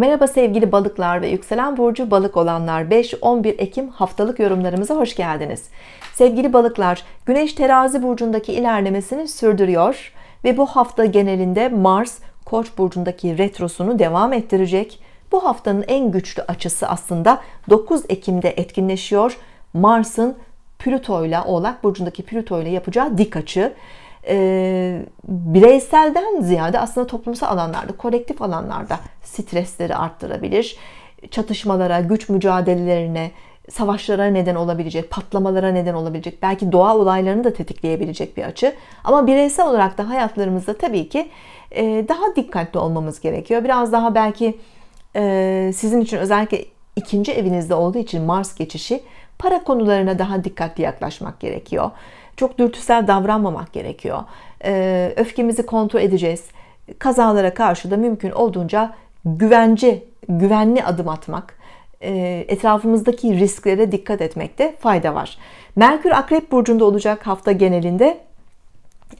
Merhaba sevgili balıklar ve yükselen burcu balık olanlar 5-11 Ekim haftalık yorumlarımıza hoş geldiniz. Sevgili balıklar güneş terazi burcundaki ilerlemesini sürdürüyor ve bu hafta genelinde Mars koç burcundaki retrosunu devam ettirecek. Bu haftanın en güçlü açısı aslında 9 Ekim'de etkinleşiyor. Mars'ın Plüto ile Oğlak burcundaki Plüto ile yapacağı dik açı e, bireyselden ziyade aslında toplumsal alanlarda, kolektif alanlarda stresleri arttırabilir. Çatışmalara, güç mücadelelerine, savaşlara neden olabilecek, patlamalara neden olabilecek, belki doğal olaylarını da tetikleyebilecek bir açı. Ama bireysel olarak da hayatlarımızda tabii ki e, daha dikkatli olmamız gerekiyor. Biraz daha belki e, sizin için özellikle ikinci evinizde olduğu için Mars geçişi para konularına daha dikkatli yaklaşmak gerekiyor. Çok dürtüsel davranmamak gerekiyor. Ee, öfkemizi kontrol edeceğiz. Kazalara karşı da mümkün olduğunca güvence, güvenli adım atmak, e, etrafımızdaki risklere dikkat etmekte fayda var. Merkür Akrep Burcu'nda olacak hafta genelinde.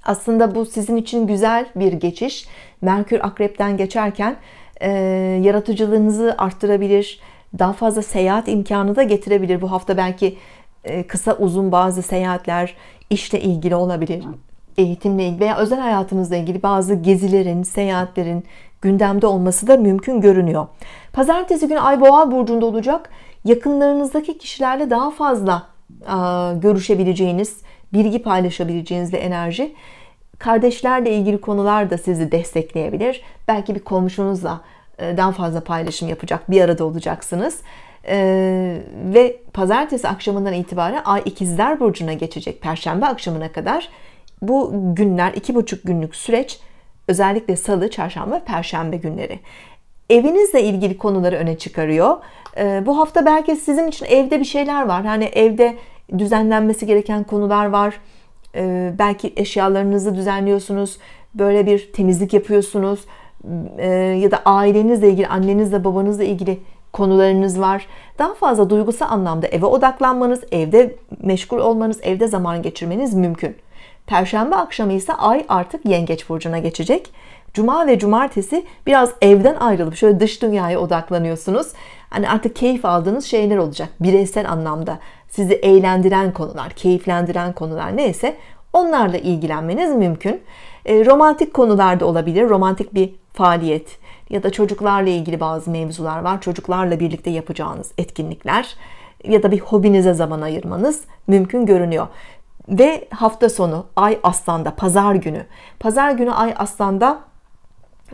Aslında bu sizin için güzel bir geçiş. Merkür Akrep'ten geçerken e, yaratıcılığınızı arttırabilir, daha fazla seyahat imkanı da getirebilir. Bu hafta belki e, kısa uzun bazı seyahatler işle ilgili olabilir. Eğitimle ilgili veya özel hayatınızla ilgili bazı gezilerin, seyahatlerin gündemde olması da mümkün görünüyor. Pazartesi günü Ay Boğa burcunda olacak. Yakınlarınızdaki kişilerle daha fazla görüşebileceğiniz, bilgi paylaşabileceğiniz bir enerji. Kardeşlerle ilgili konular da sizi destekleyebilir. Belki bir komşunuzla e, den fazla paylaşım yapacak. Bir arada olacaksınız. Ee, ve pazartesi akşamından itibaren Ay ikizler burcuna geçecek perşembe akşamına kadar bu günler iki buçuk günlük süreç özellikle salı, çarşamba, perşembe günleri evinizle ilgili konuları öne çıkarıyor. Ee, bu hafta belki sizin için evde bir şeyler var. Hani evde düzenlenmesi gereken konular var. Ee, belki eşyalarınızı düzenliyorsunuz. Böyle bir temizlik yapıyorsunuz. E, ya da ailenizle ilgili, annenizle, babanızla ilgili konularınız var. Daha fazla duygusal anlamda eve odaklanmanız, evde meşgul olmanız, evde zaman geçirmeniz mümkün. Perşembe akşamı ise ay artık yengeç burcuna geçecek. Cuma ve cumartesi biraz evden ayrılıp şöyle dış dünyaya odaklanıyorsunuz. Hani artık keyif aldığınız şeyler olacak bireysel anlamda. Sizi eğlendiren konular, keyiflendiren konular neyse onlarla ilgilenmeniz mümkün. E, romantik konularda olabilir. Romantik bir faaliyet ya da çocuklarla ilgili bazı mevzular var. Çocuklarla birlikte yapacağınız etkinlikler ya da bir hobinize zaman ayırmanız mümkün görünüyor. Ve hafta sonu Ay Aslan'da pazar günü. Pazar günü Ay Aslan'da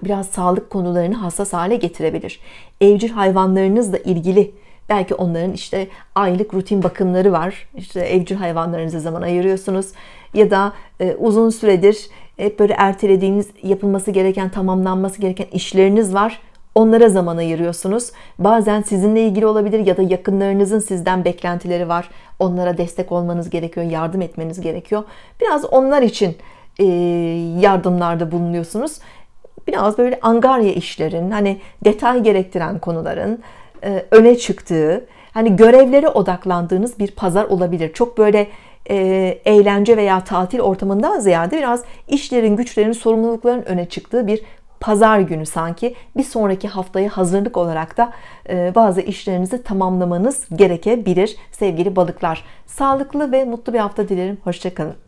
biraz sağlık konularını hassas hale getirebilir. Evcil hayvanlarınızla ilgili belki onların işte aylık rutin bakımları var. İşte evcil hayvanlarınıza zaman ayırıyorsunuz ya da e, uzun süredir hep böyle ertelediğiniz, yapılması gereken, tamamlanması gereken işleriniz var. Onlara zaman ayırıyorsunuz. Bazen sizinle ilgili olabilir ya da yakınlarınızın sizden beklentileri var. Onlara destek olmanız gerekiyor, yardım etmeniz gerekiyor. Biraz onlar için yardımlarda bulunuyorsunuz. Biraz böyle angarya işlerin, hani detay gerektiren konuların öne çıktığı, hani görevlere odaklandığınız bir pazar olabilir. Çok böyle e, eğlence veya tatil ortamından ziyade biraz işlerin, güçlerin, sorumlulukların öne çıktığı bir pazar günü sanki bir sonraki haftaya hazırlık olarak da e, bazı işlerinizi tamamlamanız gerekebilir sevgili balıklar. Sağlıklı ve mutlu bir hafta dilerim. Hoşçakalın.